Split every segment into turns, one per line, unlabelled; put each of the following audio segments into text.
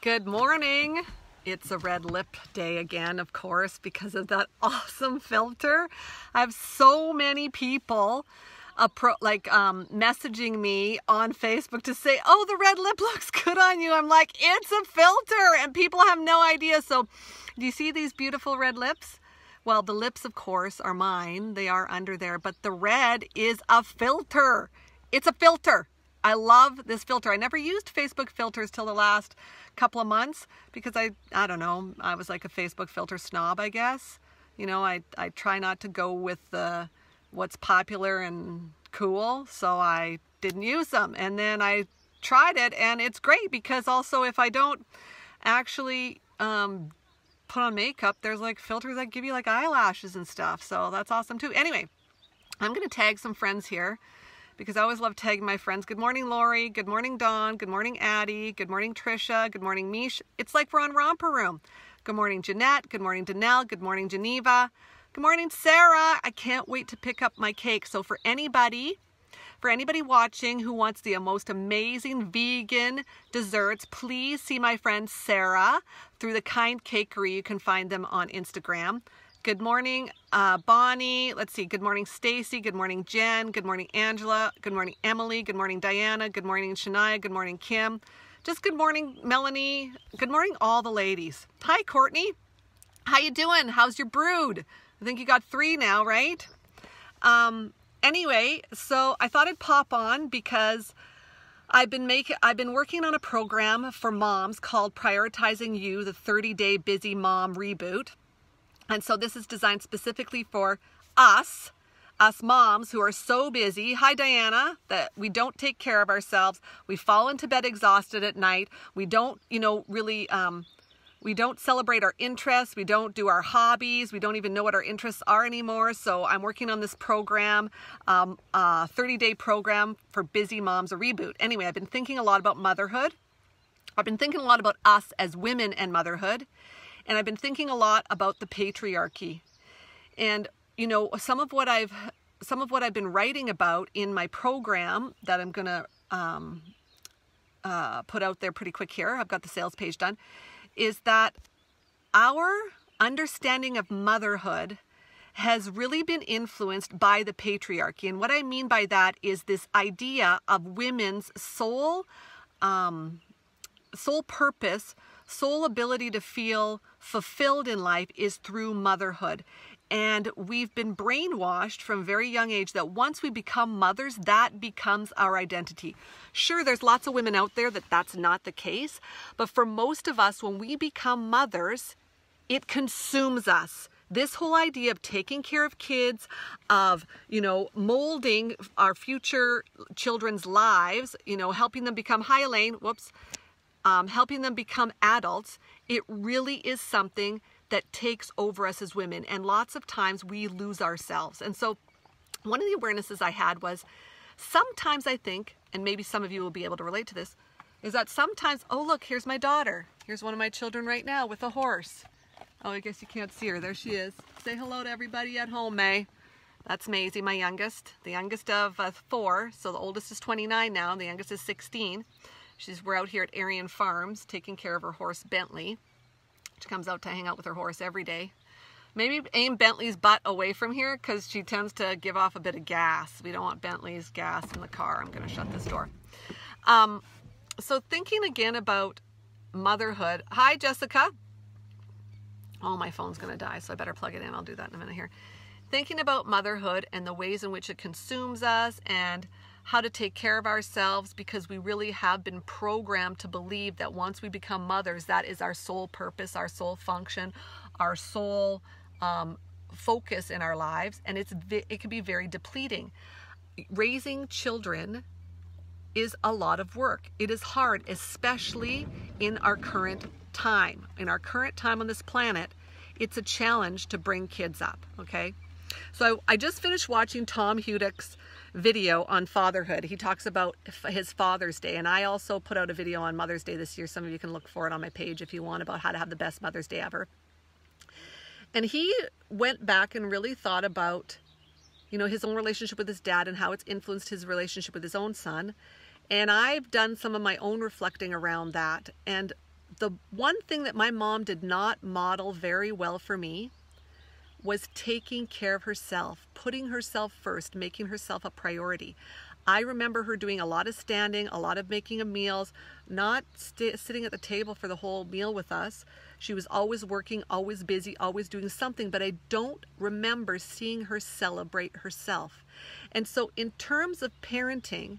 Good morning. It's a red lip day again, of course, because of that awesome filter. I have so many people pro, like um, messaging me on Facebook to say, oh, the red lip looks good on you. I'm like, it's a filter and people have no idea. So do you see these beautiful red lips? Well, the lips, of course, are mine. They are under there, but the red is a filter. It's a filter. I love this filter. I never used Facebook filters till the last couple of months because I, I don't know, I was like a Facebook filter snob, I guess. You know, I, I try not to go with the what's popular and cool, so I didn't use them. And then I tried it and it's great because also if I don't actually um, put on makeup, there's like filters that give you like eyelashes and stuff. So that's awesome too. Anyway, I'm going to tag some friends here because I always love tagging my friends. Good morning, Lori. Good morning, Dawn. Good morning, Addie. Good morning, Trisha. Good morning, Mish. It's like we're on Romper Room. Good morning, Jeanette. Good morning, Danelle. Good morning, Geneva. Good morning, Sarah. I can't wait to pick up my cake. So for anybody, for anybody watching who wants the most amazing vegan desserts, please see my friend Sarah through the Kind Cakery. You can find them on Instagram. Good morning, uh, Bonnie. Let's see. Good morning, Stacy. Good morning, Jen. Good morning, Angela. Good morning, Emily. Good morning, Diana. Good morning, Shania. Good morning, Kim. Just good morning, Melanie. Good morning, all the ladies. Hi, Courtney. How you doing? How's your brood? I think you got three now, right? Um, anyway, so I thought I'd pop on because I've been making I've been working on a program for moms called Prioritizing You, the 30-day busy mom reboot. And so this is designed specifically for us, us moms who are so busy, hi Diana, that we don't take care of ourselves. We fall into bed exhausted at night. We don't, you know, really, um, we don't celebrate our interests. We don't do our hobbies. We don't even know what our interests are anymore. So I'm working on this program, um, 30 day program for busy moms, a reboot. Anyway, I've been thinking a lot about motherhood. I've been thinking a lot about us as women and motherhood and I've been thinking a lot about the patriarchy. And you know, some of what I've some of what I've been writing about in my program that I'm going to um, uh, put out there pretty quick here. I've got the sales page done. Is that our understanding of motherhood has really been influenced by the patriarchy. And what I mean by that is this idea of women's sole, um, sole purpose, sole ability to feel fulfilled in life is through motherhood. And we've been brainwashed from very young age that once we become mothers, that becomes our identity. Sure, there's lots of women out there that that's not the case, but for most of us, when we become mothers, it consumes us. This whole idea of taking care of kids, of, you know, molding our future children's lives, you know, helping them become, high. Elaine, whoops, um, helping them become adults, it really is something that takes over us as women. And lots of times we lose ourselves. And so one of the awarenesses I had was sometimes I think, and maybe some of you will be able to relate to this, is that sometimes, oh, look, here's my daughter. Here's one of my children right now with a horse. Oh, I guess you can't see her. There she is. Say hello to everybody at home, May. That's Maisie, my youngest, the youngest of uh, four. So the oldest is 29 now, and the youngest is 16. She's, we're out here at Arian Farms taking care of her horse Bentley. She comes out to hang out with her horse every day. Maybe aim Bentley's butt away from here because she tends to give off a bit of gas. We don't want Bentley's gas in the car. I'm going to shut this door. Um, so thinking again about motherhood. Hi, Jessica. Oh, my phone's going to die, so I better plug it in. I'll do that in a minute here. Thinking about motherhood and the ways in which it consumes us and how to take care of ourselves because we really have been programmed to believe that once we become mothers, that is our sole purpose, our sole function, our sole um, focus in our lives. And it's it can be very depleting. Raising children is a lot of work. It is hard, especially in our current time. In our current time on this planet, it's a challenge to bring kids up, okay? So I, just finished watching Tom Hudick's video on fatherhood. He talks about his Father's Day, and I also put out a video on Mother's Day this year. Some of you can look for it on my page if you want about how to have the best Mother's Day ever. And he went back and really thought about, you know, his own relationship with his dad and how it's influenced his relationship with his own son. And I've done some of my own reflecting around that. And the one thing that my mom did not model very well for me was taking care of herself, putting herself first, making herself a priority. I remember her doing a lot of standing, a lot of making of meals, not sitting at the table for the whole meal with us. She was always working, always busy, always doing something, but I don't remember seeing her celebrate herself. And so, in terms of parenting,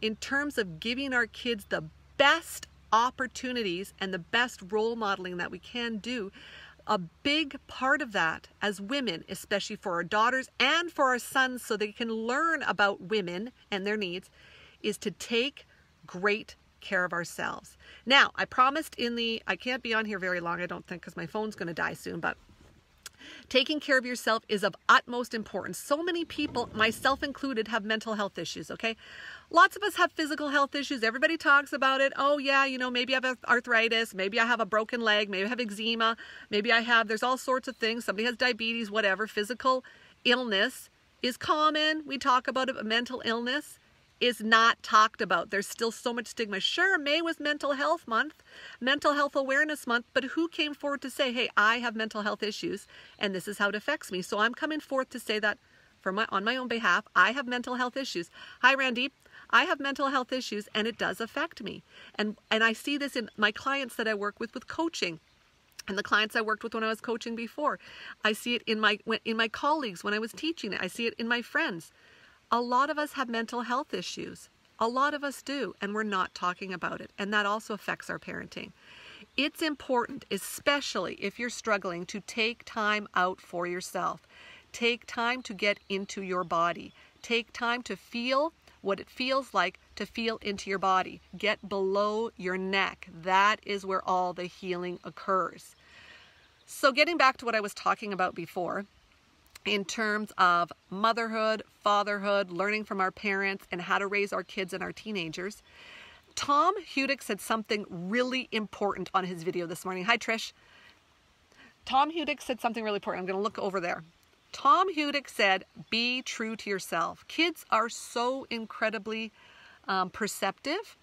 in terms of giving our kids the best opportunities and the best role modeling that we can do, a big part of that as women, especially for our daughters and for our sons, so they can learn about women and their needs, is to take great care of ourselves. Now, I promised in the, I can't be on here very long, I don't think, because my phone's going to die soon, but Taking care of yourself is of utmost importance. So many people, myself included, have mental health issues, okay? Lots of us have physical health issues. Everybody talks about it. Oh, yeah, you know, maybe I have arthritis. Maybe I have a broken leg. Maybe I have eczema. Maybe I have, there's all sorts of things. Somebody has diabetes, whatever. Physical illness is common. We talk about it, mental illness is not talked about. There's still so much stigma. Sure, May was Mental Health Month, Mental Health Awareness Month, but who came forward to say, hey, I have mental health issues and this is how it affects me? So I'm coming forth to say that for my, on my own behalf, I have mental health issues. Hi, Randy. I have mental health issues and it does affect me. And, and I see this in my clients that I work with with coaching and the clients I worked with when I was coaching before. I see it in my in my colleagues when I was teaching. I see it in my friends. A lot of us have mental health issues. A lot of us do, and we're not talking about it. And that also affects our parenting. It's important, especially if you're struggling, to take time out for yourself. Take time to get into your body. Take time to feel what it feels like to feel into your body. Get below your neck. That is where all the healing occurs. So, getting back to what I was talking about before, in terms of motherhood, fatherhood, learning from our parents, and how to raise our kids and our teenagers. Tom Hudick said something really important on his video this morning. Hi, Trish. Tom Hudick said something really important. I'm going to look over there. Tom Hudick said, Be true to yourself. Kids are so incredibly um, perceptive,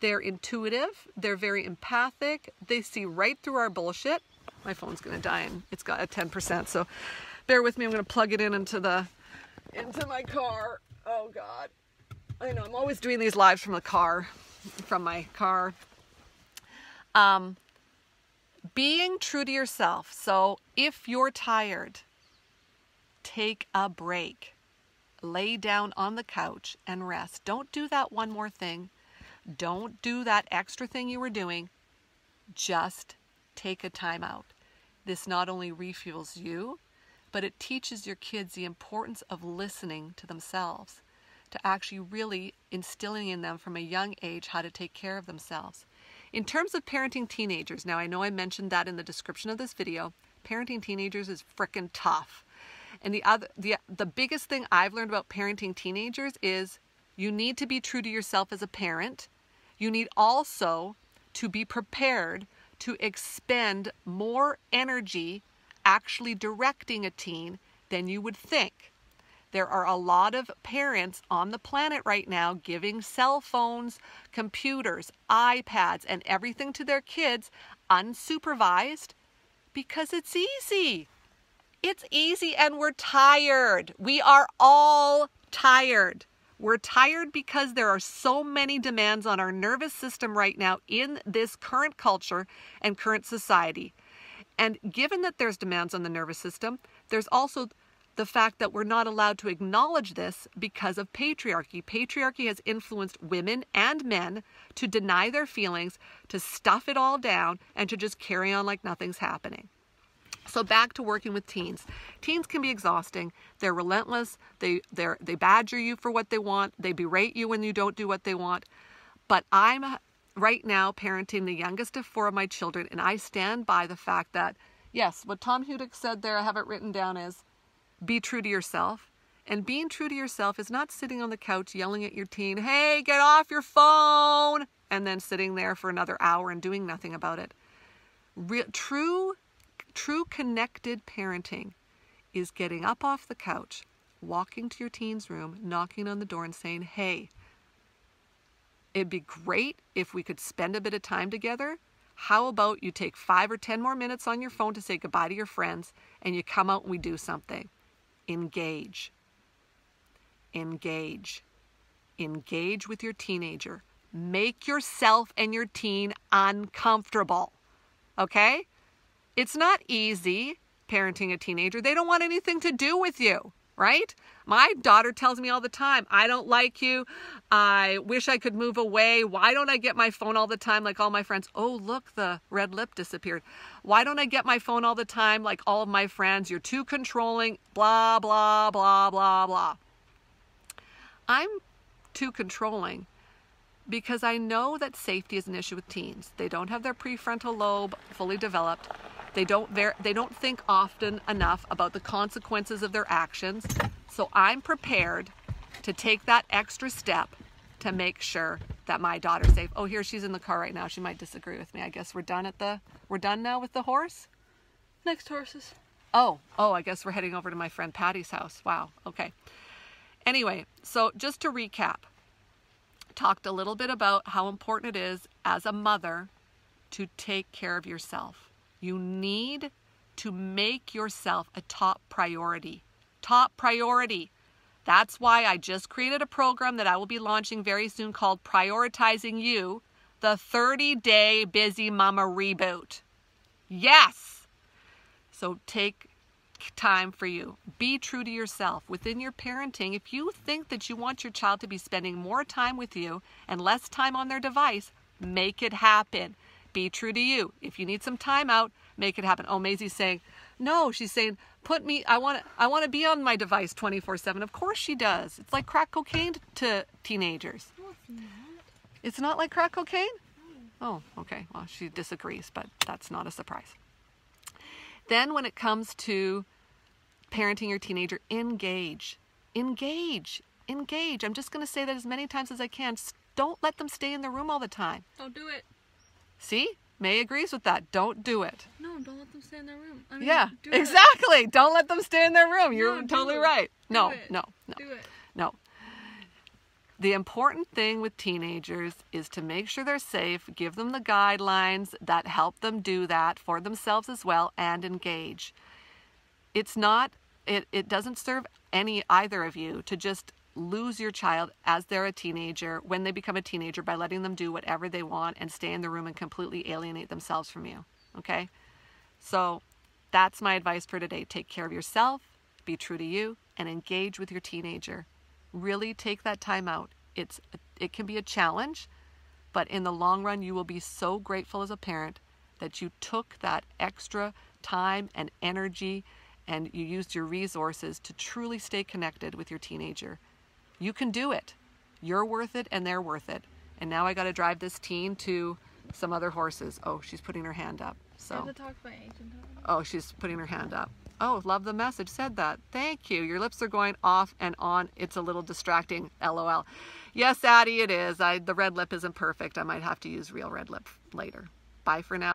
they're intuitive, they're very empathic, they see right through our bullshit. My phone's going to die and it's got a 10%. So Bear with me, I'm gonna plug it in into the, into my car. Oh God. I know, I'm always doing these lives from the car, from my car. Um, being true to yourself. So if you're tired, take a break. Lay down on the couch and rest. Don't do that one more thing. Don't do that extra thing you were doing. Just take a time out. This not only refuels you, but it teaches your kids the importance of listening to themselves, to actually really instilling in them from a young age how to take care of themselves. In terms of parenting teenagers, now I know I mentioned that in the description of this video, parenting teenagers is frickin' tough. And the other the the biggest thing I've learned about parenting teenagers is you need to be true to yourself as a parent. You need also to be prepared to expend more energy actually directing a teen than you would think. There are a lot of parents on the planet right now giving cell phones, computers, iPads, and everything to their kids unsupervised because it's easy. It's easy and we're tired. We are all tired. We're tired because there are so many demands on our nervous system right now in this current culture and current society. And given that there's demands on the nervous system, there's also the fact that we're not allowed to acknowledge this because of patriarchy. Patriarchy has influenced women and men to deny their feelings, to stuff it all down, and to just carry on like nothing's happening. So back to working with teens. Teens can be exhausting. They're relentless. They they they badger you for what they want. They berate you when you don't do what they want. But I'm right now parenting the youngest of four of my children, and I stand by the fact that, yes, what Tom Hudick said there, I have it written down, is be true to yourself. And being true to yourself is not sitting on the couch yelling at your teen, hey, get off your phone, and then sitting there for another hour and doing nothing about it. true, true connected parenting is getting up off the couch, walking to your teen's room, knocking on the door, and saying, hey, It'd be great if we could spend a bit of time together. How about you take five or 10 more minutes on your phone to say goodbye to your friends and you come out and we do something? Engage. Engage. Engage with your teenager. Make yourself and your teen uncomfortable. Okay? It's not easy parenting a teenager. They don't want anything to do with you, right? My daughter tells me all the time, I don't like you. I wish I could move away. Why don't I get my phone all the time like all my friends? Oh, look, the red lip disappeared. Why don't I get my phone all the time like all of my friends? You're too controlling, blah, blah, blah, blah, blah. I'm too controlling because I know that safety is an issue with teens. They don't have their prefrontal lobe fully developed. They don't, they don't think often enough about the consequences of their actions. So I'm prepared to take that extra step to make sure that my daughter's safe. Oh, here she's in the car right now. She might disagree with me. I guess we're done at the we're done now with the horse. Next horses. Oh, oh, I guess we're heading over to my friend Patty's house. Wow. Okay. Anyway, so just to recap, talked a little bit about how important it is as a mother to take care of yourself. You need to make yourself a top priority top priority. That's why I just created a program that I will be launching very soon called Prioritizing You, the 30 day busy mama reboot. Yes. So take time for you. Be true to yourself within your parenting. If you think that you want your child to be spending more time with you and less time on their device, make it happen. Be true to you. If you need some time out, make it happen. Oh, Maisie's saying, no, she's saying, put me i want to i want to be on my device 24 7 of course she does it's like crack cocaine to teenagers no, it's, not. it's not like crack cocaine no. oh okay well she disagrees but that's not a surprise then when it comes to parenting your teenager engage engage engage i'm just going to say that as many times as i can don't let them stay in the room all the time don't do it see may agrees with that don't do it room. Don't let them stay in their room. I mean, yeah, do exactly. It. Don't let them stay in their room. You're no, totally it. right. No, no, no. No. The important thing with teenagers is to make sure they're safe, give them the guidelines that help them do that for themselves as well, and engage. It's not, it, it doesn't serve any either of you to just lose your child as they're a teenager when they become a teenager by letting them do whatever they want and stay in the room and completely alienate themselves from you. Okay? So that's my advice for today. Take care of yourself, be true to you, and engage with your teenager. Really take that time out. It's it can be a challenge, but in the long run you will be so grateful as a parent that you took that extra time and energy and you used your resources to truly stay connected with your teenager. You can do it. You're worth it and they're worth it. And now I got to drive this teen to some other horses. Oh, she's putting her hand up. So. Oh, she's putting her hand up. Oh, love the message. Said that. Thank you. Your lips are going off and on. It's a little distracting. LOL. Yes, Addie, it is. I, the red lip isn't perfect. I might have to use real red lip later. Bye for now.